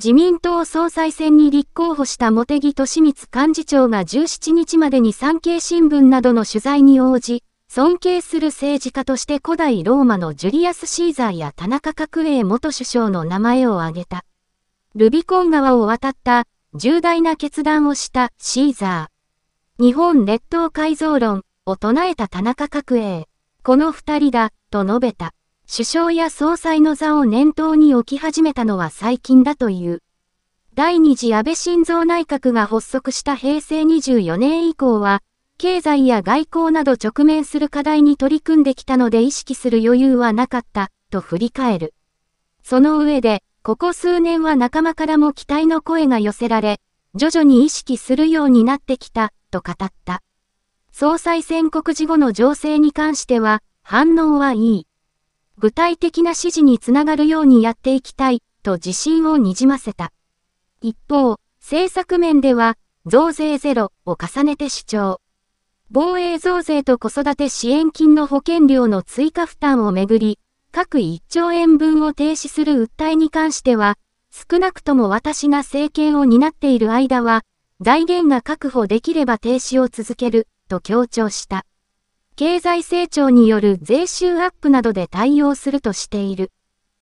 自民党総裁選に立候補した茂木敏光幹事長が17日までに産経新聞などの取材に応じ、尊敬する政治家として古代ローマのジュリアス・シーザーや田中角栄元首相の名前を挙げた。ルビコン川を渡った重大な決断をしたシーザー。日本列島改造論を唱えた田中角栄。この二人だ、と述べた。首相や総裁の座を念頭に置き始めたのは最近だという。第二次安倍晋三内閣が発足した平成24年以降は、経済や外交など直面する課題に取り組んできたので意識する余裕はなかった、と振り返る。その上で、ここ数年は仲間からも期待の声が寄せられ、徐々に意識するようになってきた、と語った。総裁選告示後の情勢に関しては、反応はいい。具体的な指示につながるようにやっていきたい、と自信をにじませた。一方、政策面では、増税ゼロを重ねて主張。防衛増税と子育て支援金の保険料の追加負担をめぐり、各1兆円分を停止する訴えに関しては、少なくとも私が政権を担っている間は、財源が確保できれば停止を続ける、と強調した。経済成長による税収アップなどで対応するとしている。